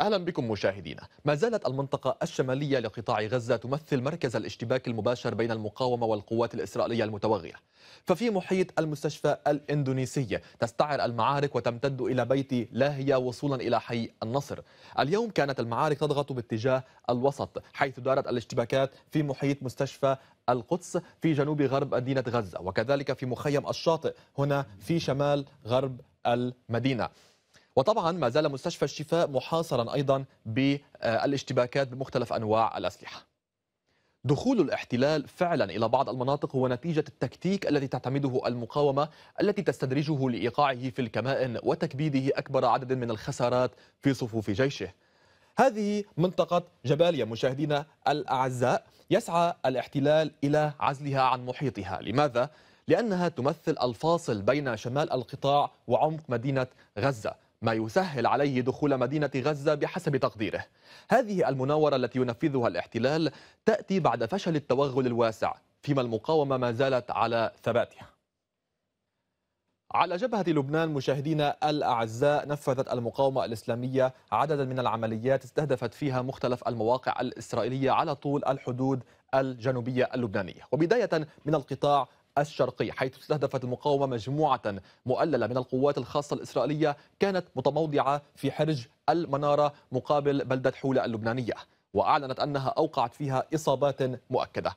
أهلا بكم مشاهدينا ما زالت المنطقة الشمالية لقطاع غزة تمثل مركز الاشتباك المباشر بين المقاومة والقوات الإسرائيلية المتوغلة ففي محيط المستشفى الإندونيسي تستعر المعارك وتمتد إلى بيت لاهية وصولا إلى حي النصر اليوم كانت المعارك تضغط باتجاه الوسط حيث دارت الاشتباكات في محيط مستشفى القدس في جنوب غرب مدينة غزة وكذلك في مخيم الشاطئ هنا في شمال غرب المدينة وطبعا ما زال مستشفى الشفاء محاصرا أيضا بالاشتباكات بمختلف أنواع الأسلحة دخول الاحتلال فعلا الى بعض المناطق هو نتيجه التكتيك الذي تعتمده المقاومه التي تستدرجه لايقاعه في الكمائن وتكبيده اكبر عدد من الخسارات في صفوف جيشه. هذه منطقه جباليا مشاهدينا الاعزاء يسعى الاحتلال الى عزلها عن محيطها، لماذا؟ لانها تمثل الفاصل بين شمال القطاع وعمق مدينه غزه، ما يسهل عليه دخول مدينة غزة بحسب تقديره هذه المناورة التي ينفذها الاحتلال تأتي بعد فشل التوغل الواسع فيما المقاومة ما زالت على ثباتها على جبهة لبنان مشاهدينا الأعزاء نفذت المقاومة الإسلامية عددا من العمليات استهدفت فيها مختلف المواقع الإسرائيلية على طول الحدود الجنوبية اللبنانية وبداية من القطاع الشرقي حيث استهدفت المقاومة مجموعة مؤللة من القوات الخاصة الإسرائيلية كانت متموضعة في حرج المنارة مقابل بلدة حولة اللبنانية وأعلنت أنها أوقعت فيها إصابات مؤكدة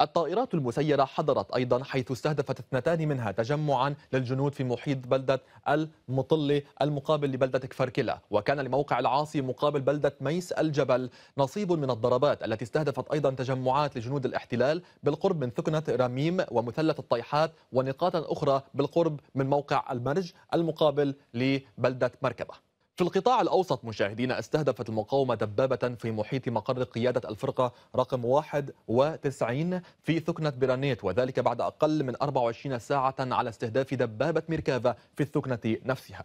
الطائرات المسيرة حضرت أيضا حيث استهدفت اثنتان منها تجمعا للجنود في محيط بلدة المطلة المقابل لبلدة كفركلة وكان لموقع العاصي مقابل بلدة ميس الجبل نصيب من الضربات التي استهدفت أيضا تجمعات لجنود الاحتلال بالقرب من ثكنة رميم ومثلث الطيحات ونقاط أخرى بالقرب من موقع المرج المقابل لبلدة مركبة في القطاع الأوسط مشاهدين استهدفت المقاومة دبابة في محيط مقر قيادة الفرقة رقم 91 في ثكنة برانيت وذلك بعد أقل من 24 ساعة على استهداف دبابة ميركافا في الثكنة نفسها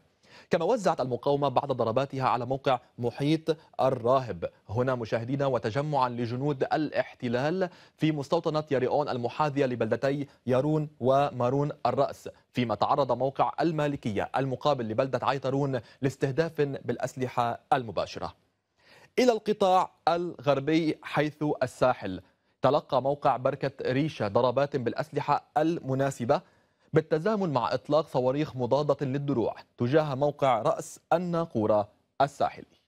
كما وزعت المقاومة بعض ضرباتها على موقع محيط الراهب هنا مشاهدينا وتجمعا لجنود الاحتلال في مستوطنة ياريون المحاذية لبلدتي يارون ومارون الرأس فيما تعرض موقع المالكية المقابل لبلدة عيطرون لاستهداف بالأسلحة المباشرة إلى القطاع الغربي حيث الساحل تلقى موقع بركة ريشة ضربات بالأسلحة المناسبة بالتزامن مع إطلاق صواريخ مضادة للدروع تجاه موقع رأس الناقورة الساحلي